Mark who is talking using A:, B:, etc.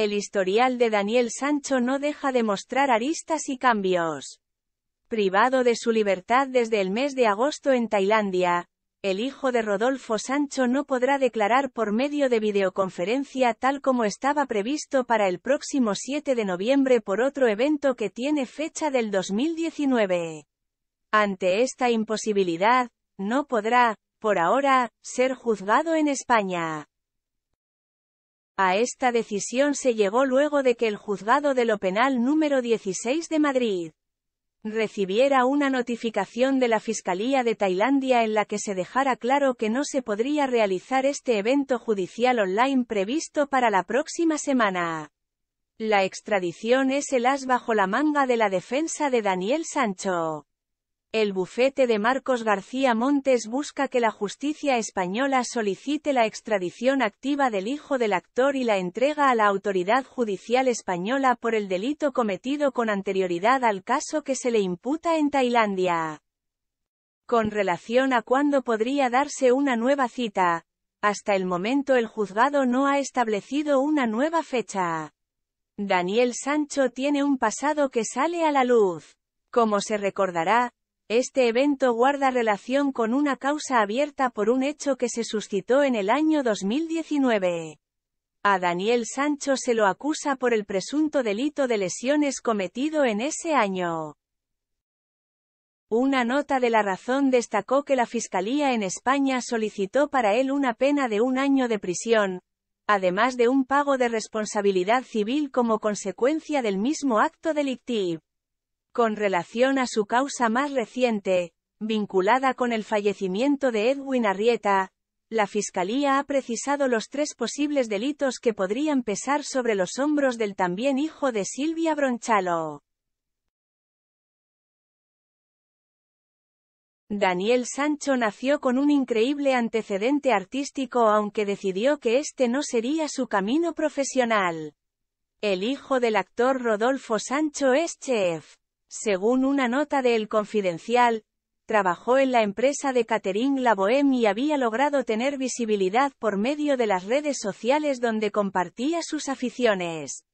A: El historial de Daniel Sancho no deja de mostrar aristas y cambios. Privado de su libertad desde el mes de agosto en Tailandia, el hijo de Rodolfo Sancho no podrá declarar por medio de videoconferencia tal como estaba previsto para el próximo 7 de noviembre por otro evento que tiene fecha del 2019. Ante esta imposibilidad, no podrá, por ahora, ser juzgado en España. A esta decisión se llegó luego de que el juzgado de lo penal número 16 de Madrid recibiera una notificación de la Fiscalía de Tailandia en la que se dejara claro que no se podría realizar este evento judicial online previsto para la próxima semana. La extradición es el as bajo la manga de la defensa de Daniel Sancho. El bufete de Marcos García Montes busca que la justicia española solicite la extradición activa del hijo del actor y la entrega a la autoridad judicial española por el delito cometido con anterioridad al caso que se le imputa en Tailandia. Con relación a cuándo podría darse una nueva cita, hasta el momento el juzgado no ha establecido una nueva fecha. Daniel Sancho tiene un pasado que sale a la luz. Como se recordará, este evento guarda relación con una causa abierta por un hecho que se suscitó en el año 2019. A Daniel Sancho se lo acusa por el presunto delito de lesiones cometido en ese año. Una nota de la razón destacó que la Fiscalía en España solicitó para él una pena de un año de prisión, además de un pago de responsabilidad civil como consecuencia del mismo acto delictivo. Con relación a su causa más reciente, vinculada con el fallecimiento de Edwin Arrieta, la Fiscalía ha precisado los tres posibles delitos que podrían pesar sobre los hombros del también hijo de Silvia Bronchalo. Daniel Sancho nació con un increíble antecedente artístico aunque decidió que este no sería su camino profesional. El hijo del actor Rodolfo Sancho es chef. Según una nota de El Confidencial, trabajó en la empresa de Catherine La y había logrado tener visibilidad por medio de las redes sociales donde compartía sus aficiones.